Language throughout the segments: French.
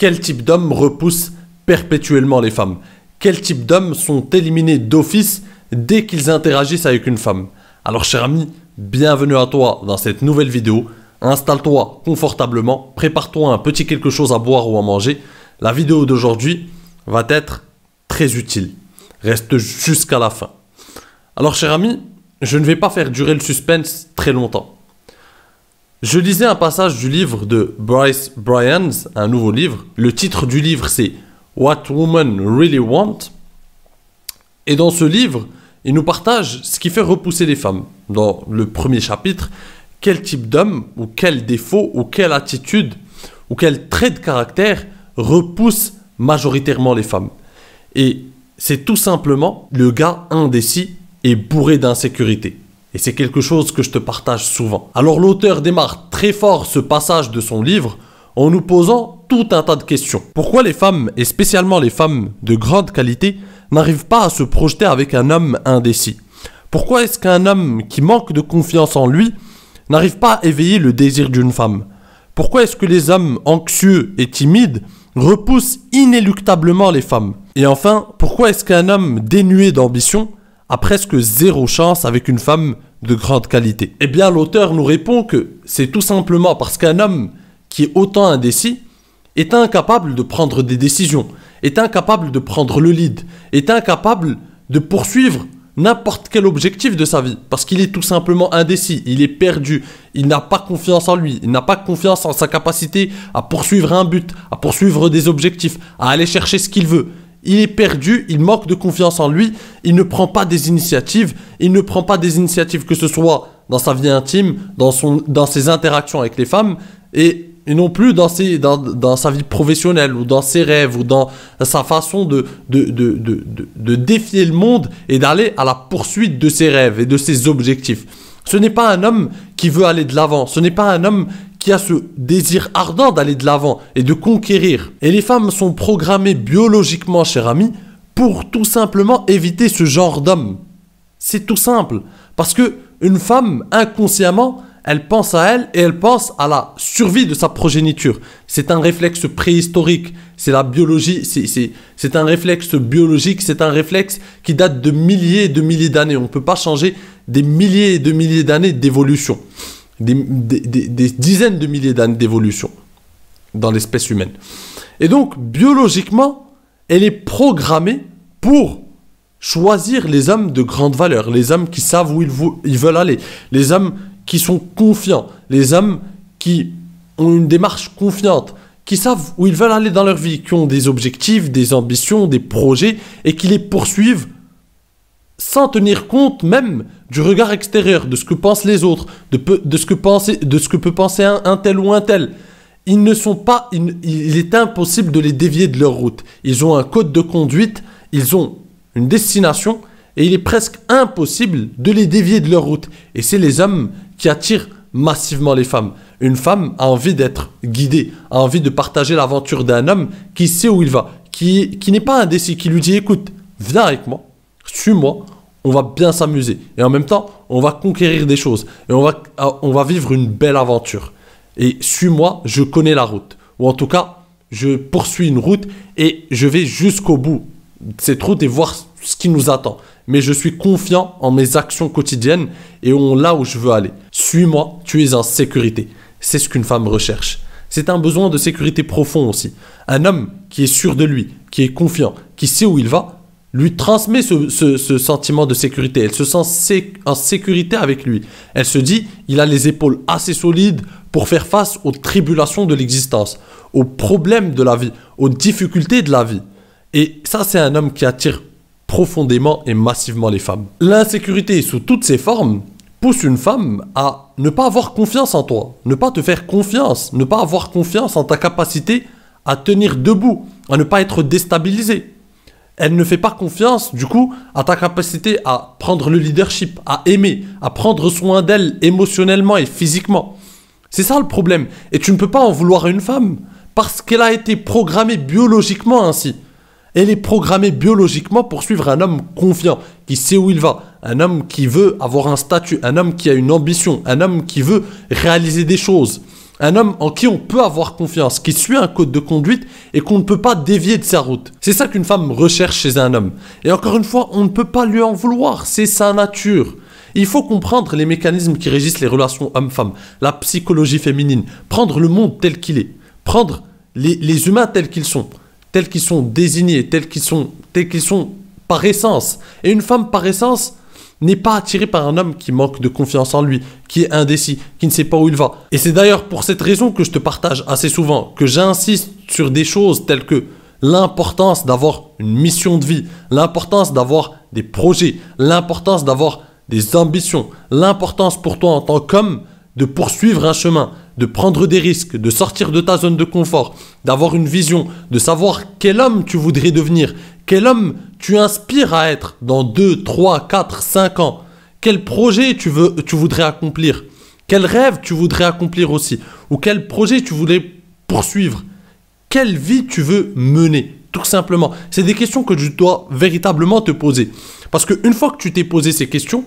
Quel type d'hommes repousse perpétuellement les femmes Quel type d'hommes sont éliminés d'office dès qu'ils interagissent avec une femme Alors cher ami, bienvenue à toi dans cette nouvelle vidéo. Installe-toi confortablement, prépare-toi un petit quelque chose à boire ou à manger. La vidéo d'aujourd'hui va être très utile. Reste jusqu'à la fin. Alors cher ami, je ne vais pas faire durer le suspense très longtemps. Je lisais un passage du livre de Bryce Bryans, un nouveau livre. Le titre du livre, c'est What Women Really Want. Et dans ce livre, il nous partage ce qui fait repousser les femmes. Dans le premier chapitre, quel type d'homme, ou quel défaut, ou quelle attitude, ou quel trait de caractère repousse majoritairement les femmes. Et c'est tout simplement le gars indécis et bourré d'insécurité. Et c'est quelque chose que je te partage souvent. Alors l'auteur démarre très fort ce passage de son livre en nous posant tout un tas de questions. Pourquoi les femmes, et spécialement les femmes de grande qualité, n'arrivent pas à se projeter avec un homme indécis Pourquoi est-ce qu'un homme qui manque de confiance en lui n'arrive pas à éveiller le désir d'une femme Pourquoi est-ce que les hommes anxieux et timides repoussent inéluctablement les femmes Et enfin, pourquoi est-ce qu'un homme dénué d'ambition a presque zéro chance avec une femme de grande qualité Eh bien, l'auteur nous répond que c'est tout simplement parce qu'un homme qui est autant indécis est incapable de prendre des décisions, est incapable de prendre le lead, est incapable de poursuivre n'importe quel objectif de sa vie, parce qu'il est tout simplement indécis, il est perdu, il n'a pas confiance en lui, il n'a pas confiance en sa capacité à poursuivre un but, à poursuivre des objectifs, à aller chercher ce qu'il veut. Il est perdu, il manque de confiance en lui, il ne prend pas des initiatives, il ne prend pas des initiatives que ce soit dans sa vie intime, dans, son, dans ses interactions avec les femmes, et non plus dans, dans, sa vie professionnelle ou dans ses rêves ou dans sa façon de, de, de défier le monde et d'aller à la poursuite de ses rêves et de ses objectifs. Ce n'est pas un homme qui veut aller de l'avant, ce n'est pas un homme qui a ce désir ardent d'aller de l'avant et de conquérir. Et les femmes sont programmées biologiquement, cher ami, pour tout simplement éviter ce genre d'homme. C'est tout simple. Parce que une femme, inconsciemment, elle pense à elle et elle pense à la survie de sa progéniture. C'est un réflexe préhistorique, c'est la biologie, c'est un réflexe biologique, c'est un réflexe qui date de milliers et de milliers d'années. On ne peut pas changer des milliers et de milliers d'années d'évolution des, dizaines de milliers d'années d'évolution dans l'espèce humaine. Et donc, biologiquement, elle est programmée pour choisir les hommes de grande valeur, les hommes qui savent où ils, ils veulent aller, les hommes qui sont confiants, les hommes qui ont une démarche confiante, qui savent où ils veulent aller dans leur vie, qui ont des objectifs, des ambitions, des projets, et qui les poursuivent sans tenir compte même du regard extérieur, de ce que pensent les autres, de, ce, que de ce que peut penser un, tel ou un tel. Ils ne sont pas, il est impossible de les dévier de leur route. Ils ont un code de conduite, ils ont une destination, et il est presque impossible de les dévier de leur route. Et c'est les hommes qui attirent massivement les femmes. Une femme a envie d'être guidée, a envie de partager l'aventure d'un homme qui sait où il va, qui, qui n'est pas indécis, qui lui dit écoute, viens avec moi, suis-moi, on va bien s'amuser. Et en même temps, on va conquérir des choses. Et on va, ah, on va vivre une belle aventure. Et suis-moi, je connais la route. Ou en tout cas, je poursuis une route et je vais jusqu'au bout de cette route et voir ce qui nous attend. Mais je suis confiant en mes actions quotidiennes et on là où je veux aller. Suis-moi, tu es en sécurité. C'est ce qu'une femme recherche. C'est un besoin de sécurité profond aussi. Un homme qui est sûr de lui, qui est confiant, qui sait où il va, lui transmet ce, sentiment de sécurité. Elle se sent en sécurité avec lui. Elle se dit, il a les épaules assez solides pour faire face aux tribulations de l'existence, aux problèmes de la vie, aux difficultés de la vie. Et ça, c'est un homme qui attire profondément et massivement les femmes. L'insécurité sous toutes ses formes pousse une femme à ne pas avoir confiance en toi, ne pas te faire confiance, ne pas avoir confiance en ta capacité à tenir debout, à ne pas être déstabilisée elle ne fait pas confiance, du coup, à ta capacité à prendre le leadership, à aimer, à prendre soin d'elle émotionnellement et physiquement. C'est ça le problème. Et tu ne peux pas en vouloir à une femme, parce qu'elle a été programmée biologiquement ainsi. Elle est programmée biologiquement pour suivre un homme confiant, qui sait où il va, un homme qui veut avoir un statut, un homme qui a une ambition, un homme qui veut réaliser des choses. Un homme en qui on peut avoir confiance, qui suit un code de conduite et qu'on ne peut pas dévier de sa route. C'est ça qu'une femme recherche chez un homme. Et encore une fois, on ne peut pas lui en vouloir, c'est sa nature. Il faut comprendre les mécanismes qui régissent les relations homme-femme, la psychologie féminine, prendre le monde tel qu'il est, prendre les, humains tels qu'ils sont, tels qu'ils sont désignés, tels qu'ils sont, tels qu'ils sont par essence. Et une femme par essence, n'est pas attiré par un homme qui manque de confiance en lui, qui est indécis, qui ne sait pas où il va. Et c'est d'ailleurs pour cette raison que je te partage assez souvent, que j'insiste sur des choses telles que l'importance d'avoir une mission de vie, l'importance d'avoir des projets, l'importance d'avoir des ambitions, l'importance pour toi en tant qu'homme de poursuivre un chemin, de prendre des risques, de sortir de ta zone de confort, d'avoir une vision, de savoir quel homme tu voudrais devenir, quel homme tu inspires à être dans 2, 3, 4, 5 ans, quel projet tu, veux, tu voudrais accomplir, quel rêve tu voudrais accomplir aussi, ou quel projet tu voudrais poursuivre, quelle vie tu veux mener, tout simplement. C'est des questions que tu dois véritablement te poser. Parce qu'une fois que tu t'es posé ces questions,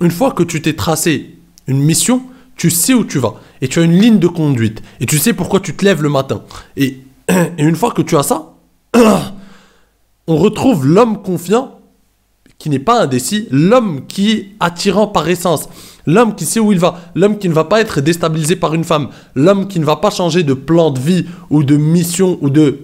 une fois que tu t'es tracé une mission, tu sais où tu vas et tu as une ligne de conduite et tu sais pourquoi tu te lèves le matin. Et, une fois que tu as ça, on retrouve l'homme confiant qui n'est pas indécis, l'homme qui est attirant par essence, l'homme qui sait où il va, l'homme qui ne va pas être déstabilisé par une femme, l'homme qui ne va pas changer de plan de vie ou de mission ou de,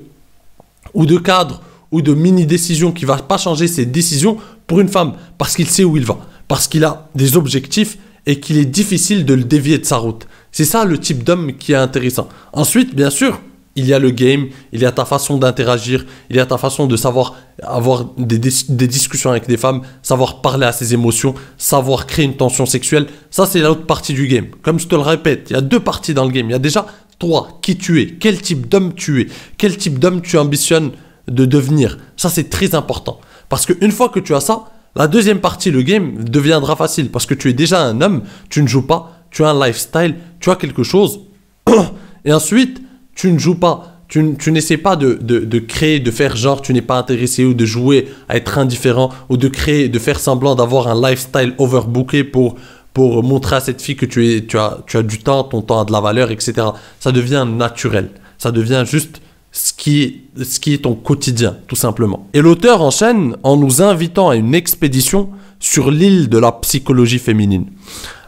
ou de cadre ou de mini-décision, qui ne va pas changer ses décisions pour une femme parce qu'il sait où il va, parce qu'il a des objectifs et qu'il est difficile de le dévier de sa route. C'est ça le type d'homme qui est intéressant. Ensuite, bien sûr, il y a le game, il y a ta façon d'interagir, il y a ta façon de savoir avoir des, discussions avec des femmes, savoir parler à ses émotions, savoir créer une tension sexuelle. Ça, c'est l'autre partie du game. Comme je te le répète, il y a deux parties dans le game. Il y a déjà toi, qui tu es, quel type d'homme tu es, quel type d'homme tu ambitionnes de devenir. Ça, c'est très important. Parce qu'une fois que tu as ça, la deuxième partie, le game, deviendra facile parce que tu es déjà un homme, tu ne joues pas, tu as un lifestyle, tu as quelque chose. Et ensuite, tu ne joues pas, tu, tu n'essaies pas de, créer, de faire genre, tu n'es pas intéressé ou de jouer à être indifférent ou de créer, de faire semblant d'avoir un lifestyle overbooké pour, pour montrer à cette fille que tu, es, tu, as, tu as du temps, ton temps a de la valeur, etc. Ça devient naturel, ça devient juste ce qui, ce qui est ton quotidien, tout simplement. Et l'auteur enchaîne en nous invitant à une expédition sur l'île de la psychologie féminine.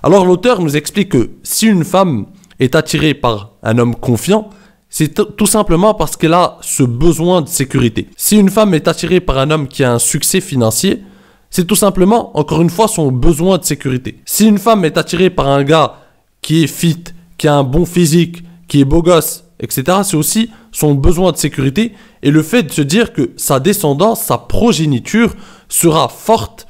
Alors l'auteur nous explique que si une femme est attirée par un homme confiant, c'est tout simplement parce qu'elle a ce besoin de sécurité. Si une femme est attirée par un homme qui a un succès financier, c'est tout simplement, encore une fois, son besoin de sécurité. Si une femme est attirée par un gars qui est fit, qui a un bon physique, qui est beau gosse, c'est aussi son besoin de sécurité et le fait de se dire que sa descendance, sa progéniture sera forte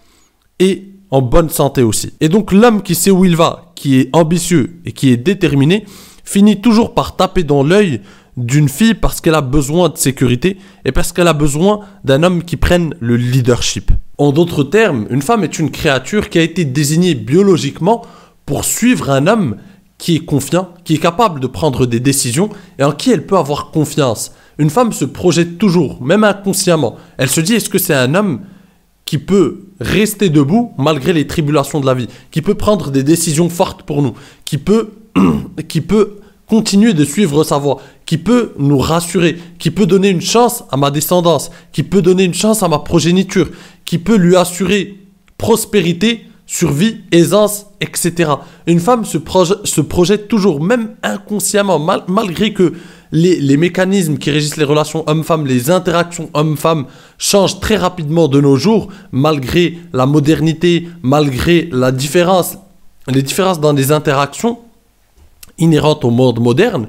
et en bonne santé aussi. Et donc l'homme qui sait où il va, qui est ambitieux et qui est déterminé, finit toujours par taper dans l'œil d'une fille parce qu'elle a besoin de sécurité et parce qu'elle a besoin d'un homme qui prenne le leadership. En d'autres termes, une femme est une créature qui a été désignée biologiquement pour suivre un homme qui est confiant, qui est capable de prendre des décisions et en qui elle peut avoir confiance. Une femme se projette toujours, même inconsciemment. Elle se dit est-ce que c'est un homme qui peut rester debout malgré les tribulations de la vie, qui peut prendre des décisions fortes pour nous, qui peut, qui peut continuer de suivre sa voie, qui peut nous rassurer, qui peut donner une chance à ma descendance, qui peut donner une chance à ma progéniture, qui peut lui assurer prospérité survie, aisance, etc. Une femme se, projette toujours, même inconsciemment, malgré que les, mécanismes qui régissent les relations homme-femme, les interactions hommes femme changent très rapidement de nos jours, malgré la modernité, malgré la différence, les différences dans les interactions inhérentes au monde moderne,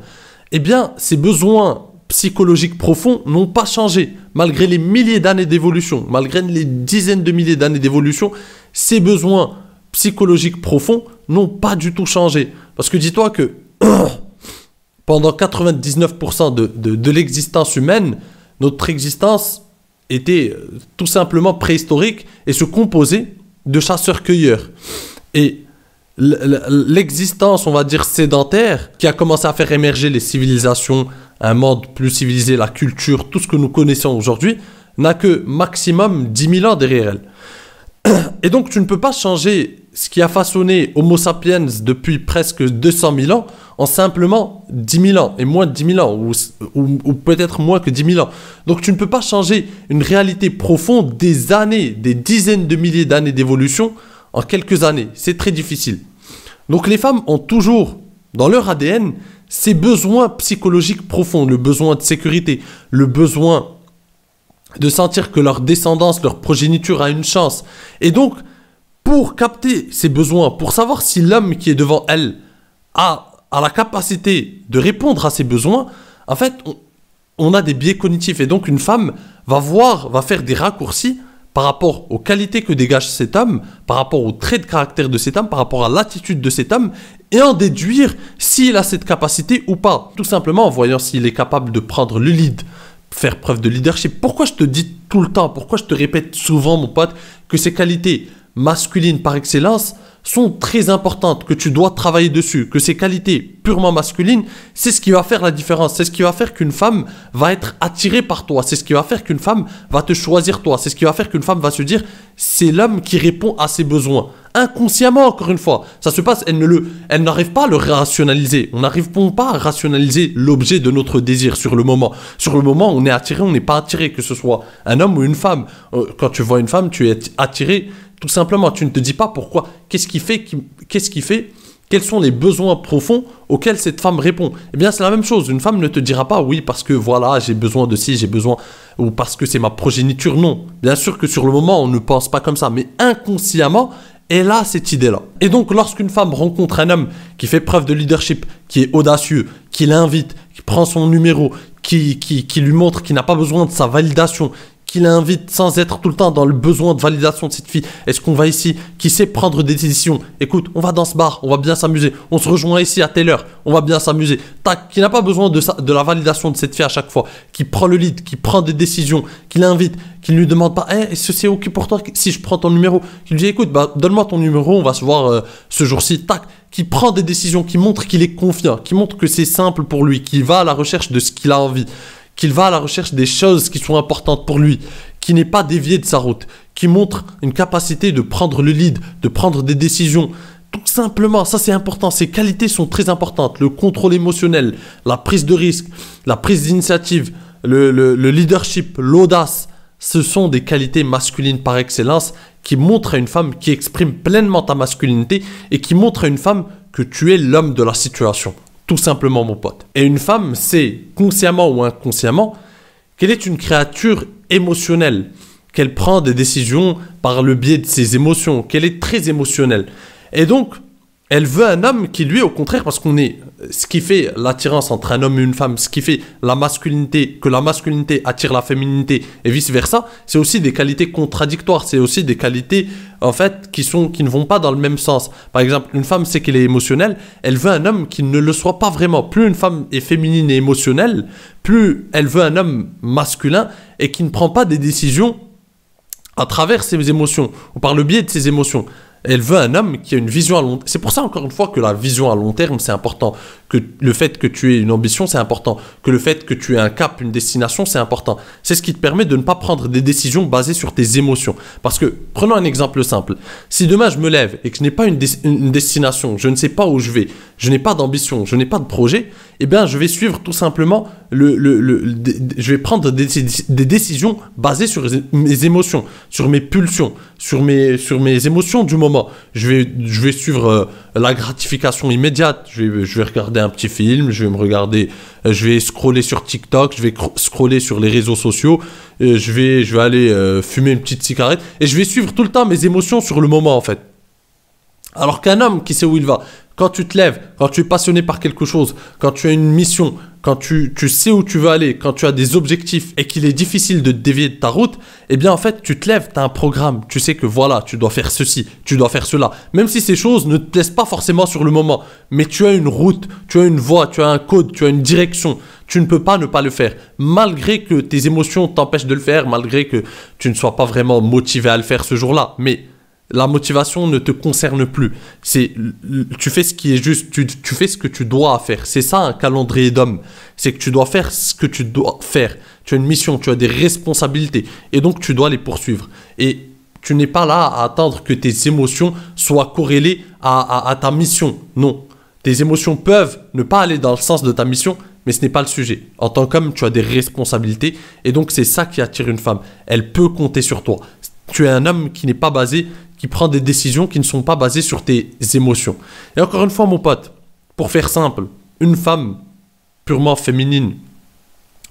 eh bien, ces besoins psychologiques profonds n'ont pas changé, malgré les milliers d'années d'évolution, malgré les dizaines de milliers d'années d'évolution, ses besoins psychologiques profonds n'ont pas du tout changé. Parce que dis-toi que pendant 99% de, de, de l'existence humaine, notre existence était euh, tout simplement préhistorique et se composait de chasseurs-cueilleurs. Et l'existence, on va dire, sédentaire, qui a commencé à faire émerger les civilisations, un monde plus civilisé, la culture, tout ce que nous connaissons aujourd'hui, n'a que maximum 10 000 ans derrière elle. Et donc tu ne peux pas changer ce qui a façonné Homo sapiens depuis presque 200 000 ans en simplement 10 000 ans, et moins de 10 000 ans, ou, peut-être moins que 10 000 ans. Donc tu ne peux pas changer une réalité profonde des années, des dizaines de milliers d'années d'évolution en quelques années. C'est très difficile. Donc les femmes ont toujours, dans leur ADN, ces besoins psychologiques profonds, le besoin de sécurité, le besoin de sentir que leur descendance, leur progéniture a une chance. Et donc, pour capter ses besoins, pour savoir si l'homme qui est devant elle a, la capacité de répondre à ses besoins, en fait, on, on, a des biais cognitifs. Et donc, une femme va voir, va faire des raccourcis par rapport aux qualités que dégage cet homme, par rapport aux traits de caractère de cet homme, par rapport à l'attitude de cet homme, et en déduire s'il a cette capacité ou pas. Tout simplement en voyant s'il est capable de prendre le lead, faire preuve de leadership. Pourquoi je te dis tout le temps, pourquoi je te répète souvent, mon pote, que ces qualités masculines par excellence, sont très importantes, que tu dois travailler dessus, que ces qualités purement masculines, c'est ce qui va faire la différence, c'est ce qui va faire qu'une femme va être attirée par toi, c'est ce qui va faire qu'une femme va te choisir toi, c'est ce qui va faire qu'une femme va se dire c'est l'homme qui répond à ses besoins. Inconsciemment, encore une fois, ça se passe, elle ne le, elle n'arrive pas à le rationaliser. On n'arrive pas à rationaliser l'objet de notre désir sur le moment. Sur le moment, on est attiré, on n'est pas attiré, que ce soit un homme ou une femme. Euh, quand tu vois une femme, tu es attiré tout simplement, tu ne te dis pas pourquoi. Qu'est-ce qui fait Qu'est-ce qui fait Quels sont les besoins profonds auxquels cette femme répond Eh bien, c'est la même chose. Une femme ne te dira pas oui parce que voilà, j'ai besoin de ci, j'ai besoin ou parce que c'est ma progéniture. Non. Bien sûr que sur le moment, on ne pense pas comme ça, mais inconsciemment, elle a cette idée-là. Et donc, lorsqu'une femme rencontre un homme qui fait preuve de leadership, qui est audacieux, qui l'invite, qui prend son numéro, qui, qui, qui lui montre qu'il n'a pas besoin de sa validation, qui l'invite sans être tout le temps dans le besoin de validation de cette fille. Est-ce qu'on va ici Qui sait prendre des décisions Écoute, on va dans ce bar, on va bien s'amuser. On se rejoint ici à telle heure, on va bien s'amuser. Tac, qui n'a pas besoin de, de la validation de cette fille à chaque fois, qui prend le lead, qui prend des décisions, qui l'invite, qui ne lui demande pas Eh, est-ce que c'est ok pour toi si je prends ton numéro Qui lui dit écoute, bah, donne-moi ton numéro, on va se voir euh, ce jour-ci. Tac, qui prend des décisions, qui montre qu'il est confiant, qui montre que c'est simple pour lui, qui va à la recherche de ce qu'il a envie qu'il va à la recherche des choses qui sont importantes pour lui, qui n'est pas dévié de sa route, qui montre une capacité de prendre le lead, de prendre des décisions. Tout simplement, ça c'est important, ces qualités sont très importantes, le contrôle émotionnel, la prise de risque, la prise d'initiative, le, leadership, l'audace, ce sont des qualités masculines par excellence qui montrent à une femme qui exprime pleinement ta masculinité et qui montrent à une femme que tu es l'homme de la situation tout simplement mon pote. Et une femme sait, consciemment ou inconsciemment, qu'elle est une créature émotionnelle, qu'elle prend des décisions par le biais de ses émotions, qu'elle est très émotionnelle. Et donc, elle veut un homme qui, lui, au contraire, parce qu'on est ce qui fait l'attirance entre un homme et une femme, ce qui fait la masculinité, que la masculinité attire la féminité et vice-versa, c'est aussi des qualités contradictoires, c'est aussi des qualités, en fait, qui, sont, qui ne vont pas dans le même sens. Par exemple, une femme sait qu'elle est émotionnelle, elle veut un homme qui ne le soit pas vraiment. Plus une femme est féminine et émotionnelle, plus elle veut un homme masculin et qui ne prend pas des décisions à travers ses émotions, ou par le biais de ses émotions. Elle veut un homme qui a une vision à long terme. C'est pour ça, encore une fois, que la vision à long terme, c'est important. Que le fait que tu aies une ambition, c'est important. Que le fait que tu aies un cap, une destination, c'est important. C'est ce qui te permet de ne pas prendre des décisions basées sur tes émotions. Parce que, prenons un exemple simple. Si demain je me lève et que je n'ai pas une, destination, je ne sais pas où je vais, je n'ai pas d'ambition, je n'ai pas de projet, eh bien, je vais suivre tout simplement le. je vais prendre des, décisions basées sur mes émotions, sur mes pulsions, sur mes, sur mes émotions du moment je vais, je vais suivre euh, la gratification immédiate. Je vais, regarder un petit film, je vais me regarder, euh, je vais scroller sur TikTok, je vais scroller sur les réseaux sociaux, euh, je, vais, je vais aller fumer une petite cigarette et je vais suivre tout le temps mes émotions sur le moment en fait. Alors qu'un homme qui sait où il va, quand tu te lèves, quand tu es passionné par quelque chose, quand tu as une mission, quand tu, sais où tu veux aller, quand tu as des objectifs et qu'il est difficile de dévier de ta route, eh bien en fait tu te lèves, tu as un programme, tu sais que voilà, tu dois faire ceci, tu dois faire cela. Même si ces choses ne te plaisent pas forcément sur le moment, mais tu as une route, tu as une voie, tu as un code, tu as une direction, tu ne peux pas ne pas le faire. Malgré que tes émotions t'empêchent de le faire, malgré que tu ne sois pas vraiment motivé à le faire ce jour-là, mais la motivation ne te concerne plus. C'est, tu fais ce qui est juste, tu, fais ce que tu dois faire. C'est ça un calendrier d'homme. C'est que tu dois faire ce que tu dois faire. Tu as une mission, tu as des responsabilités. Et donc, tu dois les poursuivre. Et tu n'es pas là à attendre que tes émotions soient corrélées à, à ta mission. Non. Tes émotions peuvent ne pas aller dans le sens de ta mission, mais ce n'est pas le sujet. En tant qu'homme, tu as des responsabilités. Et donc, c'est ça qui attire une femme. Elle peut compter sur toi. Tu es un homme qui n'est pas basé qui prend des décisions qui ne sont pas basées sur tes émotions. Et encore une fois, mon pote, pour faire simple, une femme purement féminine,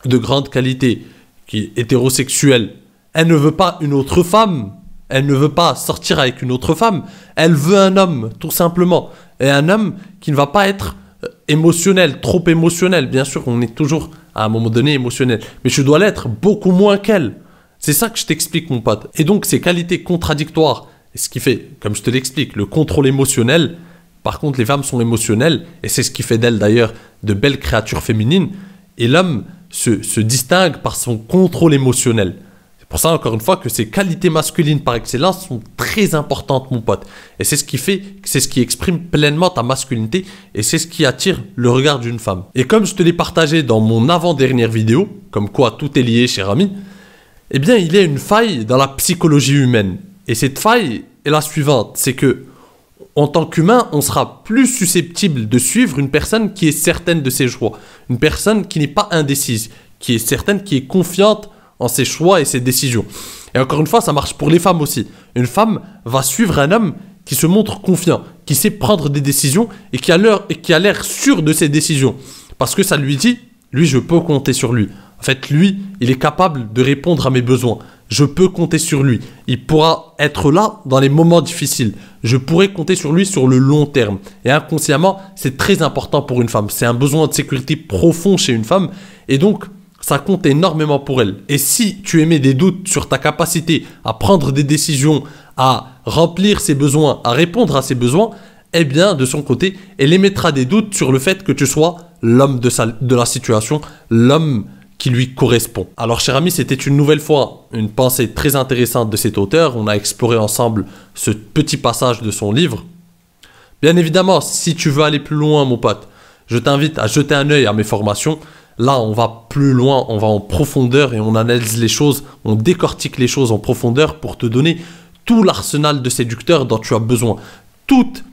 de grande qualité, qui est hétérosexuelle, elle ne veut pas une autre femme, elle ne veut pas sortir avec une autre femme, elle veut un homme, tout simplement. Et un homme qui ne va pas être euh, émotionnel, trop émotionnel. Bien sûr, on est toujours à un moment donné émotionnel, mais je dois l'être beaucoup moins qu'elle. C'est ça que je t'explique, mon pote. Et donc, ces qualités contradictoires ce qui fait, comme je te l'explique, le contrôle émotionnel. Par contre, les femmes sont émotionnelles, et c'est ce qui fait d'elles d'ailleurs de belles créatures féminines. Et l'homme se, distingue par son contrôle émotionnel. C'est pour ça, encore une fois, que ces qualités masculines par excellence sont très importantes, mon pote. Et c'est ce qui fait, c'est ce qui exprime pleinement ta masculinité, et c'est ce qui attire le regard d'une femme. Et comme je te l'ai partagé dans mon avant-dernière vidéo, comme quoi tout est lié, cher ami, eh bien, il y a une faille dans la psychologie humaine. Et cette faille est la suivante, c'est que en tant qu'humain, on sera plus susceptible de suivre une personne qui est certaine de ses choix, une personne qui n'est pas indécise, qui est certaine, qui est confiante en ses choix et ses décisions. Et encore une fois, ça marche pour les femmes aussi. Une femme va suivre un homme qui se montre confiant, qui sait prendre des décisions et qui a l'air, qui a l'air sûr de ses décisions. Parce que ça lui dit, lui, je peux compter sur lui. En fait, lui, il est capable de répondre à mes besoins je peux compter sur lui. Il pourra être là dans les moments difficiles. Je pourrai compter sur lui sur le long terme. Et inconsciemment, c'est très important pour une femme. C'est un besoin de sécurité profond chez une femme. Et donc, ça compte énormément pour elle. Et si tu émets des doutes sur ta capacité à prendre des décisions, à remplir ses besoins, à répondre à ses besoins, eh bien, de son côté, elle émettra des doutes sur le fait que tu sois l'homme de, de, la situation, l'homme lui correspond. Alors cher ami, c'était une nouvelle fois une pensée très intéressante de cet auteur. On a exploré ensemble ce petit passage de son livre. Bien évidemment, si tu veux aller plus loin, mon pote, je t'invite à jeter un œil à mes formations. Là, on va plus loin, on va en profondeur et on analyse les choses, on décortique les choses en profondeur pour te donner tout l'arsenal de séducteurs dont tu as besoin. Toutes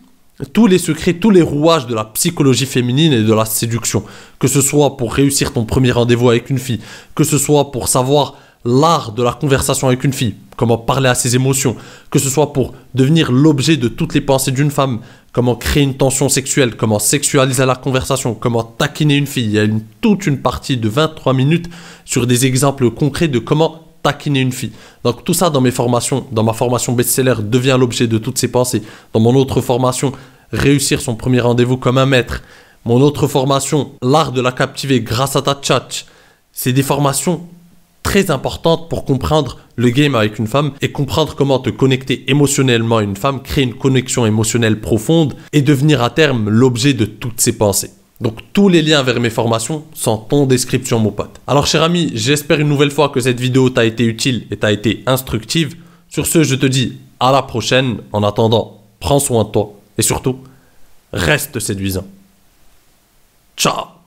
tous les secrets, tous les rouages de la psychologie féminine et de la séduction. Que ce soit pour réussir ton premier rendez-vous avec une fille, que ce soit pour savoir l'art de la conversation avec une fille, comment parler à ses émotions, que ce soit pour devenir l'objet de toutes les pensées d'une femme, comment créer une tension sexuelle, comment sexualiser la conversation, comment taquiner une fille. Il y a une, toute une partie de 23 minutes sur des exemples concrets de comment taquiner une fille. Donc tout ça dans mes formations, dans ma formation best-seller devient l'objet de toutes ses pensées. Dans mon autre formation, réussir son premier rendez-vous comme un maître. Mon autre formation, l'art de la captiver grâce à ta chat. C'est des formations très importantes pour comprendre le game avec une femme et comprendre comment te connecter émotionnellement à une femme, créer une connexion émotionnelle profonde et devenir à terme l'objet de toutes ses pensées. Donc tous les liens vers mes formations sont en description mon pote. Alors cher ami, j'espère une nouvelle fois que cette vidéo t'a été utile et t'a été instructive. Sur ce, je te dis à la prochaine. En attendant, prends soin de toi et surtout, reste séduisant. Ciao